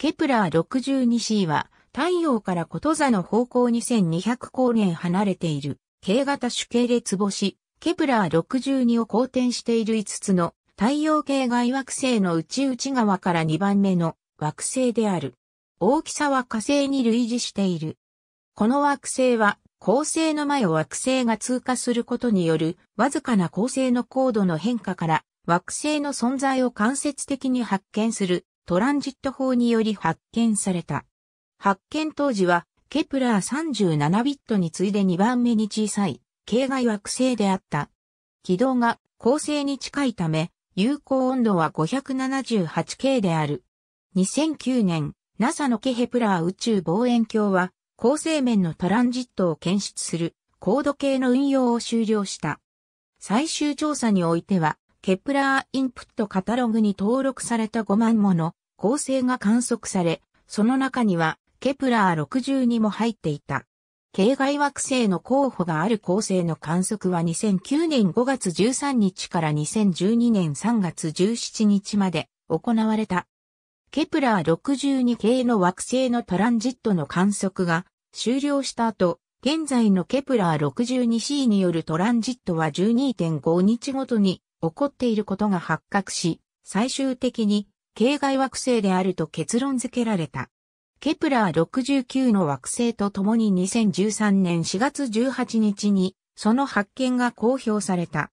ケプラー 62c は太陽からこと座の方向2200光年離れている K 型主系列星ケプラー62を公転している5つの太陽系外惑星の内内側から2番目の惑星である。大きさは火星に類似している。この惑星は恒星の前を惑星が通過することによるわずかな恒星の高度の変化から惑星の存在を間接的に発見するトランジット法により発見された。発見当時は、ケプラー37ビットに次いで2番目に小さい、系外惑星であった。軌道が恒星に近いため、有効温度は 578K である。2009年、NASA のケヘプラー宇宙望遠鏡は、恒星面のトランジットを検出する高度計の運用を終了した。最終調査においては、ケプラーインプットカタログに登録された5万もの恒星が観測され、その中にはケプラー62も入っていた。系外惑星の候補がある恒星の観測は2009年5月13日から2012年3月17日まで行われた。ケプラー62系の惑星のトランジットの観測が終了した後、現在のケプラー 62C によるトランジットは12.5日ごとに起こっていることが発覚し、最終的に系外惑星であると結論付けられた。ケプラー69の惑星と共に2013年4月18日にその発見が公表された。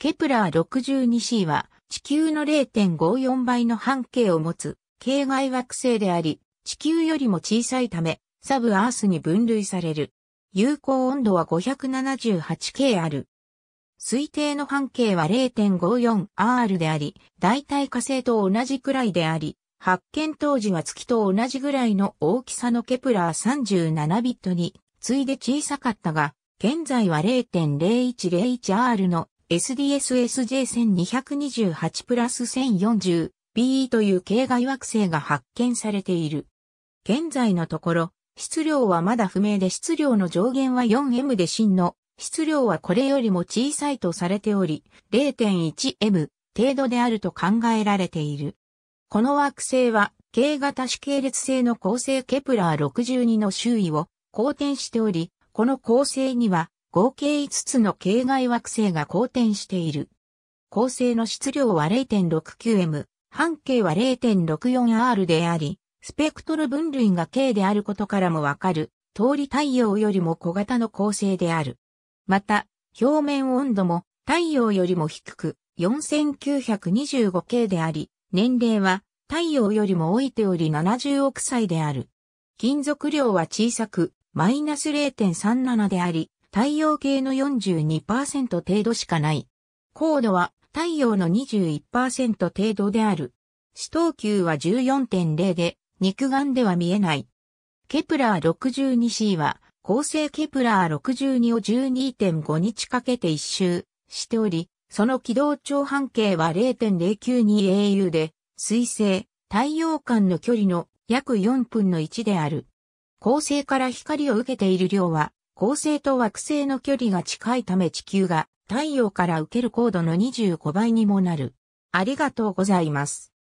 ケプラー 62c は地球の0.54倍の半径を持つ系外惑星であり、地球よりも小さいため、サブアースに分類される。有効温度は 578K ある。推定の半径は 0.54R であり、大体火星と同じくらいであり、発見当時は月と同じぐらいの大きさのケプラー37ビットに次いで小さかったが、現在は 0.0101R の SDSSJ1228 プラス 1040B という系外惑星が発見されている。現在のところ、質量はまだ不明で質量の上限は 4M で真の質量はこれよりも小さいとされており、0.1M 程度であると考えられている。この惑星は、K 型主系列星の恒星ケプラー62の周囲を公転しており、この恒星には合計5つの系外惑星が公転している。恒星の質量は 0.69M、半径は 0.64R であり、スペクトル分類が K であることからもわかる、通り太陽よりも小型の構成である。また、表面温度も太陽よりも低く 4925K であり、年齢は太陽よりも老いており70億歳である。金属量は小さく、マイナス0.37であり、太陽系の42%程度しかない。高度は太陽の21%程度である。死闘級は14.0で、肉眼では見えない。ケプラー 62c は恒星ケプラー62を12.5日かけて一周しており、その軌道長半径は 0.092au で、水星、太陽間の距離の約4分の1である。恒星から光を受けている量は、恒星と惑星の距離が近いため地球が太陽から受ける高度の25倍にもなる。ありがとうございます。